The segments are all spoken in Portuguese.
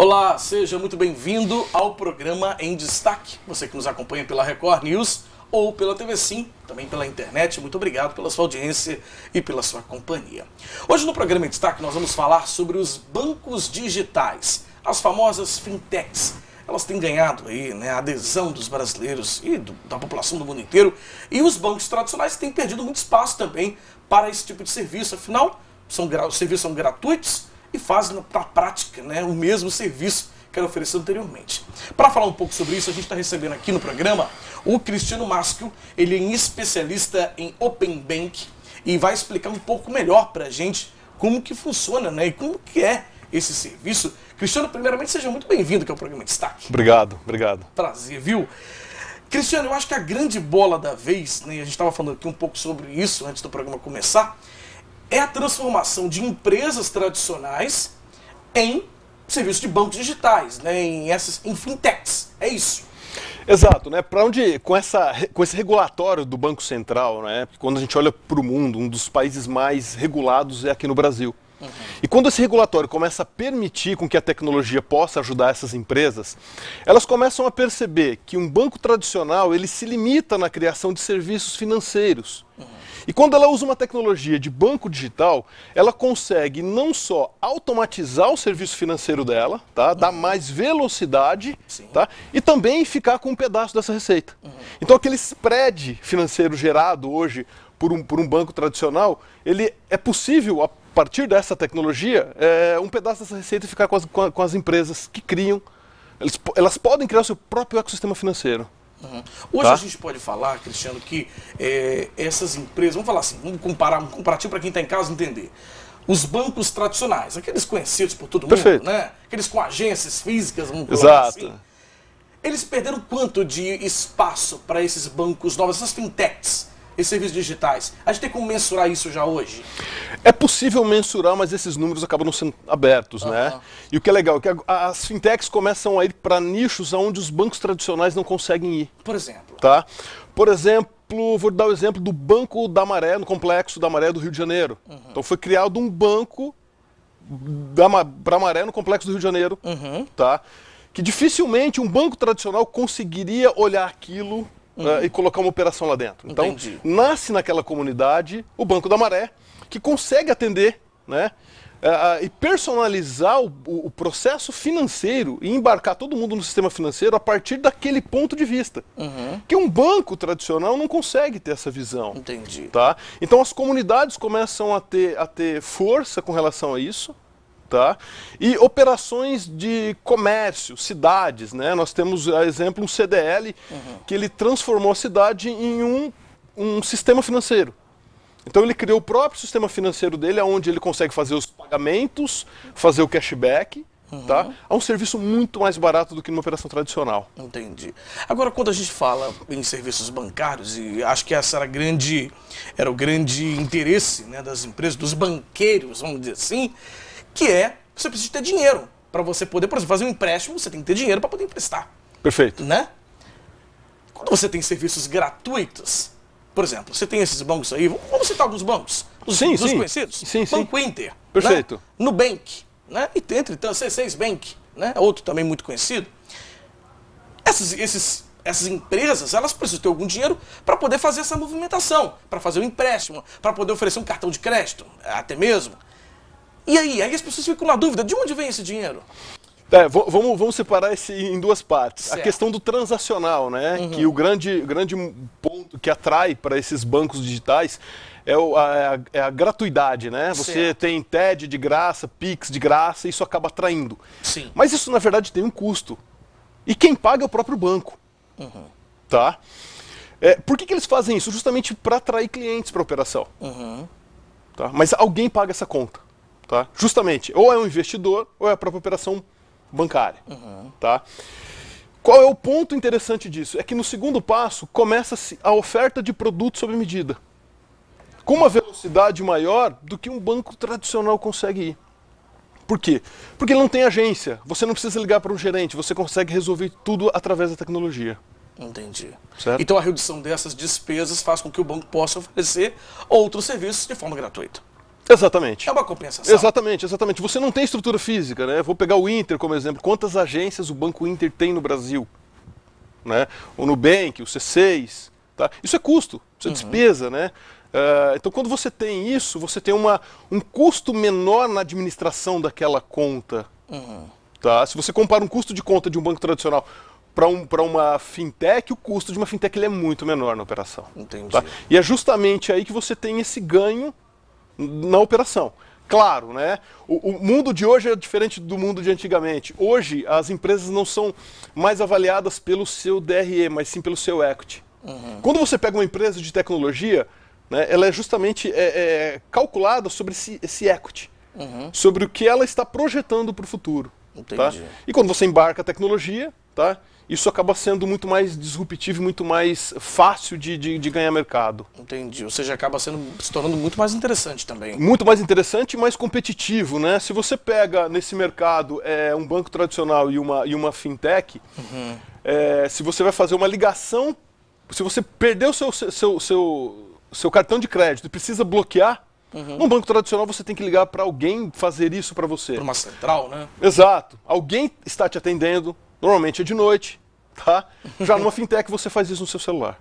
Olá, seja muito bem-vindo ao programa Em Destaque. Você que nos acompanha pela Record News ou pela TV Sim, também pela internet. Muito obrigado pela sua audiência e pela sua companhia. Hoje no programa Em Destaque nós vamos falar sobre os bancos digitais, as famosas fintechs. Elas têm ganhado aí, né, a adesão dos brasileiros e do, da população do mundo inteiro. E os bancos tradicionais têm perdido muito espaço também para esse tipo de serviço. Afinal, são, os serviços são gratuitos e faz na, na prática né, o mesmo serviço que era oferecido anteriormente. Para falar um pouco sobre isso, a gente está recebendo aqui no programa o Cristiano Maschio, ele é especialista em Open Bank e vai explicar um pouco melhor para a gente como que funciona né, e como que é esse serviço. Cristiano, primeiramente, seja muito bem-vindo ao programa Destaque. Obrigado, obrigado. Prazer, viu? Cristiano, eu acho que a grande bola da vez, né, a gente estava falando aqui um pouco sobre isso antes do programa começar, é a transformação de empresas tradicionais em serviços de bancos digitais, né, em, essas, em fintechs. É isso. Exato, né? Para onde com essa com esse regulatório do Banco Central, né? Quando a gente olha para o mundo, um dos países mais regulados é aqui no Brasil. Uhum. E quando esse regulatório começa a permitir com que a tecnologia possa ajudar essas empresas, elas começam a perceber que um banco tradicional ele se limita na criação de serviços financeiros. Uhum. E quando ela usa uma tecnologia de banco digital, ela consegue não só automatizar o serviço financeiro dela, tá? dar mais velocidade tá? e também ficar com um pedaço dessa receita. Uhum. Então aquele spread financeiro gerado hoje por um, por um banco tradicional, ele é possível partir dessa tecnologia, é, um pedaço dessa receita ficar com as, com as empresas que criam. Eles, elas podem criar o seu próprio ecossistema financeiro. Uhum. Hoje tá? a gente pode falar, Cristiano, que é, essas empresas, vamos falar assim, vamos comparar um comparativo para quem está em casa entender. Os bancos tradicionais, aqueles conhecidos por todo mundo, né? Aqueles com agências físicas, vamos Exato. assim. Eles perderam quanto de espaço para esses bancos novos, essas fintechs? e serviços digitais? A gente tem como mensurar isso já hoje? É possível mensurar, mas esses números acabam não sendo abertos, uhum. né? E o que é legal é que as fintechs começam a ir para nichos onde os bancos tradicionais não conseguem ir. Por exemplo. Tá? Por exemplo, vou dar o exemplo do Banco da Maré, no Complexo da Maré do Rio de Janeiro. Uhum. Então foi criado um banco para Maré no Complexo do Rio de Janeiro, uhum. tá? Que dificilmente um banco tradicional conseguiria olhar aquilo uh, e colocar uma operação lá dentro. Então, Entendi. nasce naquela comunidade o Banco da Maré, que consegue atender, né? Uh, uh, e personalizar o, o, processo financeiro e embarcar todo mundo no sistema financeiro a partir daquele ponto de vista. Uhum. Que um banco tradicional não consegue ter essa visão. Entendi. Tá? Então as comunidades começam a ter, a ter força com relação a isso tá? E operações de comércio, cidades, né? Nós temos, a exemplo, um CDL uhum. que ele transformou a cidade em um, um sistema financeiro. Então ele criou o próprio sistema financeiro dele, onde ele consegue fazer os pagamentos, fazer o cashback, tá? Uhum. Tá? É um serviço muito mais barato do que numa operação tradicional. Entendi. Agora, quando a gente fala em serviços bancários, e acho que essa era, grande, era o grande interesse né, das empresas, dos banqueiros, vamos dizer assim, que é você precisa ter dinheiro para você poder, por exemplo, fazer um empréstimo, você tem que ter dinheiro para poder emprestar. Perfeito. Né? Quando você tem serviços gratuitos, por exemplo, você tem esses bancos aí, vamos citar alguns bancos, os, sim, sim. conhecidos. Sim, sim. Banco Inter. Né? Perfeito. Né? Nubank, né? E entre então, C6 Bank, né? Outro também muito conhecido. Essas, esses essas empresas elas precisam ter algum dinheiro para poder fazer essa movimentação, para fazer um empréstimo, para poder oferecer um cartão de crédito, até mesmo, e aí? Aí as pessoas ficam na dúvida, de onde vem esse dinheiro? É, vamos, vamos separar esse em duas partes. Certo. A questão do transacional, né? Uhum. Que o grande, grande ponto que atrai para esses bancos digitais é, o, é a, é a gratuidade, né? Você certo. tem TED de graça, Pix de graça, isso acaba atraindo. Sim. Mas isso, na verdade, tem um custo. E quem paga é o próprio banco. Uhum. Tá? É, por que, que eles fazem isso? Justamente para atrair clientes para a operação. Uhum. Tá? Mas alguém paga essa conta. Tá? Justamente, ou é um investidor ou é a própria operação bancária. Uhum. Tá? Qual é o ponto interessante disso? É que no segundo passo começa-se a oferta de produtos sob medida. Com uma velocidade maior do que um banco tradicional consegue ir. Por quê? Porque ele não tem agência. Você não precisa ligar para um gerente, você consegue resolver tudo através da tecnologia. Entendi. Certo? Então a redução dessas despesas faz com que o banco possa oferecer outros serviços de forma gratuita. Exatamente. É uma compensação. Exatamente, exatamente. Você não tem estrutura física, né? Vou pegar o Inter como exemplo. Quantas agências o Banco Inter tem no Brasil? Né? O Nubank, o C6. Tá? Isso é custo, isso é uhum. despesa, né? Uh, então, quando você tem isso, você tem uma, um custo menor na administração daquela conta. Uhum. Tá? Se você compara um custo de conta de um banco tradicional para um, uma fintech, o custo de uma fintech ele é muito menor na operação. Entendi. Tá? E é justamente aí que você tem esse ganho na operação. Claro, né? O, o, mundo de hoje é diferente do mundo de antigamente. Hoje as empresas não são mais avaliadas pelo seu DRE, mas sim pelo seu equity. Uhum. Quando você pega uma empresa de tecnologia, né, ela é justamente é, é, calculada sobre esse, esse equity, uhum. sobre o que ela está projetando para o futuro. Tá? Entendi. Tá? E quando você embarca a tecnologia, tá? isso acaba sendo muito mais disruptivo, muito mais fácil de, de, de, ganhar mercado. Entendi. Ou seja, acaba sendo, se tornando muito mais interessante também. Muito mais interessante e mais competitivo, né? Se você pega nesse mercado é, um banco tradicional e uma, e uma fintech, uhum. é, se você vai fazer uma ligação, se você perdeu seu, seu, seu, seu cartão de crédito e precisa bloquear, Uhum. Num banco tradicional você tem que ligar para alguém fazer isso para você. Para uma central, né? Exato. Alguém está te atendendo, Normalmente é de noite, tá? Já numa fintech você faz isso no seu celular.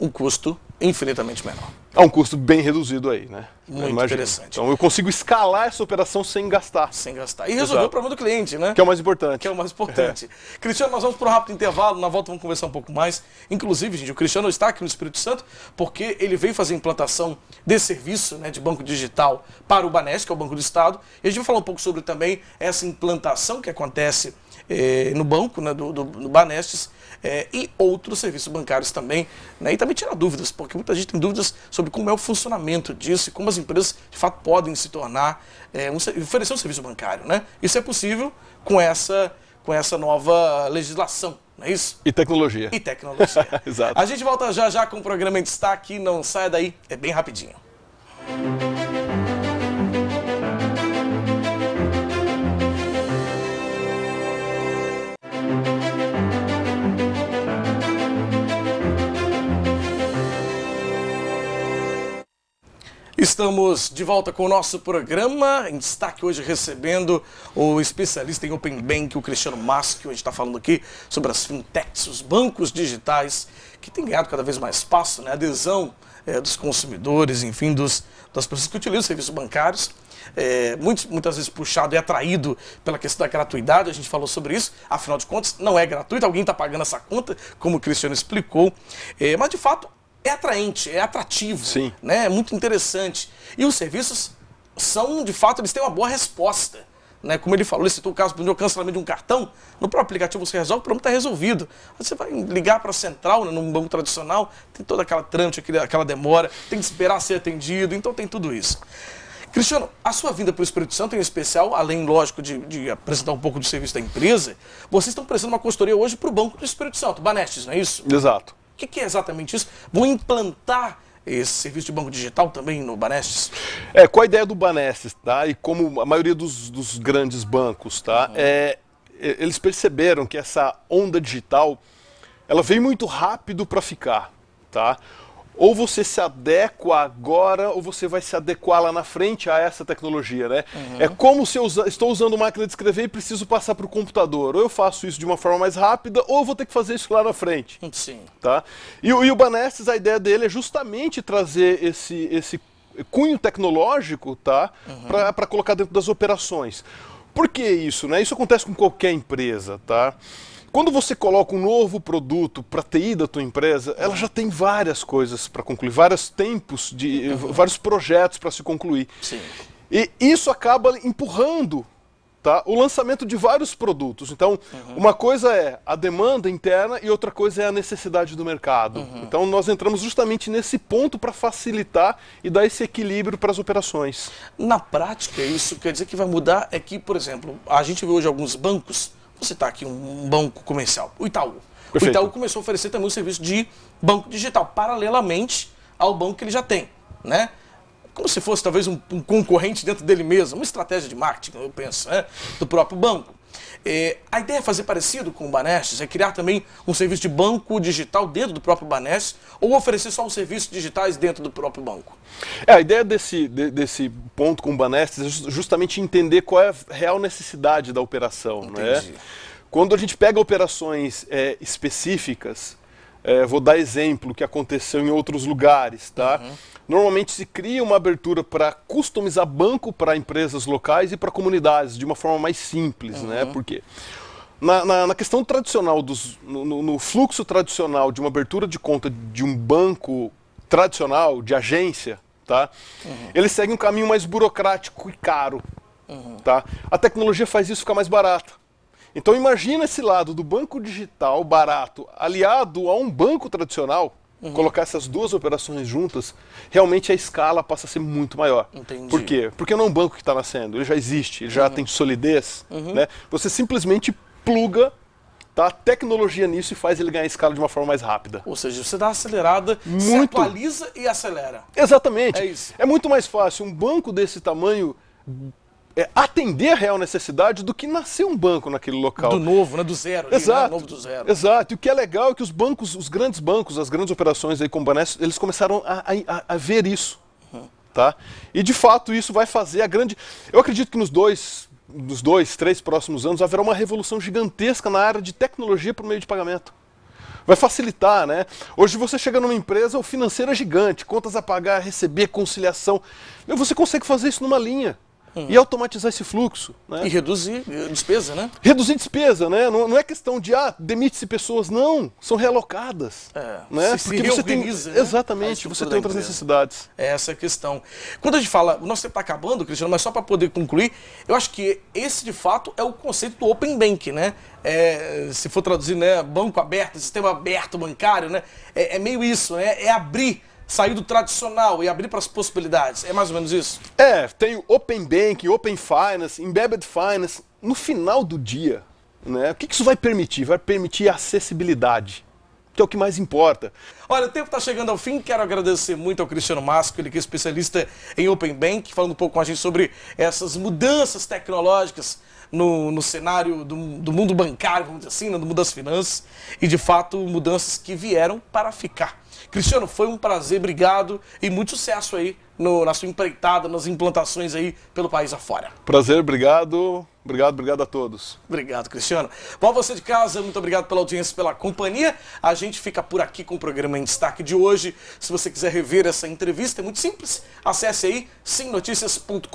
Um custo infinitamente menor é um custo bem reduzido aí, né? Muito interessante. Então eu consigo escalar essa operação sem gastar. Sem gastar. E resolver Exato. o problema do cliente, né? Que é o mais importante. Que é o mais importante. É. Cristiano, nós vamos para um rápido intervalo, na volta vamos conversar um pouco mais. Inclusive, gente, o Cristiano está aqui no Espírito Santo porque ele veio fazer implantação desse serviço né, de banco digital para o Banes, que é o Banco do Estado. E a gente vai falar um pouco sobre também essa implantação que acontece eh, no banco, né, do, do, do Banestes, eh, e outros serviços bancários também. Né, e também tirar dúvidas, porque muita gente tem dúvidas sobre sobre como é o funcionamento disso e como as empresas de fato podem se tornar, é, um, oferecer um serviço bancário. Né? Isso é possível com essa, com essa nova legislação. Não é isso? E tecnologia. E tecnologia. Exato. A gente volta já já com o programa em destaque. Não saia daí, é bem rapidinho. Estamos de volta com o nosso programa. Em destaque hoje recebendo o especialista em Open Bank, o Cristiano Massi, que hoje está falando aqui sobre as fintechs, os bancos digitais, que tem ganhado cada vez mais espaço, né? adesão é, dos consumidores, enfim, dos, das pessoas que utilizam serviços bancários. É, muitas, muitas vezes puxado e atraído pela questão da gratuidade, a gente falou sobre isso, afinal de contas, não é gratuito, alguém está pagando essa conta, como o Cristiano explicou. É, mas de fato é atraente, é atrativo, Sim. né? É muito interessante. E os serviços são, de fato, eles têm uma boa resposta. Né? Como ele falou, ele citou o caso do cancelamento de um cartão, no próprio aplicativo você resolve, o problema está resolvido. Você vai ligar para a central, né, num banco tradicional, tem toda aquela trâmite, aquela demora, tem que esperar ser atendido, então tem tudo isso. Cristiano, a sua vinda para o Espírito Santo, em especial, além, lógico, de, de, apresentar um pouco do serviço da empresa, vocês estão prestando uma consultoria hoje para o Banco do Espírito Santo, Banestes, não é isso? Exato. O que, que é exatamente isso? Vão implantar esse serviço de banco digital também no Banestes? É, qual a ideia do Banestes, tá? E como a maioria dos, dos grandes bancos, tá? Uhum. É, eles perceberam que essa onda digital, ela veio muito rápido para ficar, tá? ou você se adequa agora ou você vai se adequar lá na frente a essa tecnologia, né? Uhum. É como se eu estou usando máquina de escrever e preciso passar para o computador. Ou eu faço isso de uma forma mais rápida ou eu vou ter que fazer isso lá na frente. Sim. Tá? E, e o Banestes, a ideia dele é justamente trazer esse, esse cunho tecnológico tá? Uhum. para colocar dentro das operações. Por que isso? Né? Isso acontece com qualquer empresa, tá? Quando você coloca um novo produto para TI da tua empresa, ela já tem várias coisas para concluir, vários tempos, de uhum. vários projetos para se concluir. Sim. E isso acaba empurrando Tá? o lançamento de vários produtos. Então, uhum. uma coisa é a demanda interna e outra coisa é a necessidade do mercado. Uhum. Então, nós entramos justamente nesse ponto para facilitar e dar esse equilíbrio para as operações. Na prática, isso quer dizer que vai mudar é que, por exemplo, a gente vê hoje alguns bancos você está aqui um banco comercial, o Itaú. Perfeito. O Itaú começou a oferecer também o serviço de banco digital, paralelamente ao banco que ele já tem, né? Como se fosse talvez um, um concorrente dentro dele mesmo, uma estratégia de marketing, eu penso, né? do próprio banco. É, a ideia é fazer parecido com o Banestes, é criar também um serviço de banco digital dentro do próprio Banestes ou oferecer só os serviços digitais dentro do próprio banco? É, a ideia desse, de, desse ponto com o Banestes é justamente entender qual é a real necessidade da operação. Né? Entendi. Né? Quando a gente pega operações é, específicas, é, vou dar exemplo que aconteceu em outros lugares, tá? Uhum. Normalmente se cria uma abertura para customizar banco para empresas locais e para comunidades de uma forma mais simples, né? uhum. né? Porque na, na, na questão tradicional dos, no, no fluxo tradicional de uma abertura de conta de um banco tradicional de agência, tá? Uhum. Ele segue um caminho mais burocrático e caro, uhum. tá? A tecnologia faz isso ficar mais barato. Então imagina esse lado do banco digital barato aliado a um banco tradicional, uhum. colocar essas duas operações juntas, realmente a escala passa a ser muito maior. Entendi. Por quê? Porque não é um banco que está nascendo, ele já existe, ele já uhum. tem solidez. Uhum. Né? Você simplesmente pluga tá? tecnologia nisso e faz ele ganhar escala de uma forma mais rápida. Ou seja, você dá uma acelerada, muito. atualiza e acelera. Exatamente. É isso. É muito mais fácil um banco desse tamanho é, atender a real necessidade do que nascer um banco naquele local. Do novo, né? Do zero. Exato. Novo do zero. Exato. E o que é legal é que os bancos, os grandes bancos, as grandes operações aí com o Banesco, eles começaram a, a, a ver isso. Tá? E de fato isso vai fazer a grande. Eu acredito que nos dois, nos dois, três próximos anos haverá uma revolução gigantesca na área de tecnologia por meio de pagamento vai facilitar, né? Hoje você chega numa empresa, o financeiro é gigante, contas a pagar, receber, conciliação. Você consegue fazer isso numa linha. Hum. E automatizar esse fluxo. Né? E reduzir eh, despesa, né? Reduzir despesa, né? Não, não é questão de, ah, demite-se pessoas. Não, são realocadas. É, né? Se Porque se você tem né? Exatamente, você tem outras necessidades. É essa a questão. Quando a gente fala, o nosso tempo está acabando, Cristiano, mas só para poder concluir, eu acho que esse, de fato, é o conceito do Open Bank, né? É, se for traduzir, né, banco aberto, sistema aberto bancário, né? É, é meio isso, né? É abrir sair do tradicional e abrir para as possibilidades. É mais ou menos isso? É, tem Open Banking, Open Finance, Embedded Finance. No final do dia, né, o que, que isso vai permitir? Vai permitir acessibilidade que é o que mais importa. Olha, o tempo está chegando ao fim. Quero agradecer muito ao Cristiano Masco, ele que é especialista em Open Bank, falando um pouco com a gente sobre essas mudanças tecnológicas no, no cenário do, do mundo bancário, vamos dizer assim, né, do mundo das finanças, e de fato mudanças que vieram para ficar. Cristiano, foi um prazer, obrigado e muito sucesso aí no, na sua empreitada, nas implantações aí pelo país afora. Prazer, obrigado. Obrigado, obrigado a todos. Obrigado, Cristiano. Bom, você de casa, muito obrigado pela audiência, pela companhia. A gente fica por aqui com o programa em destaque de hoje. Se você quiser rever essa entrevista, é muito simples. Acesse aí simnoticias.com.br.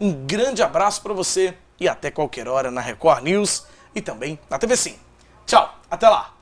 Um grande abraço para você e até qualquer hora na Record News e também na TV Sim. Tchau, até lá!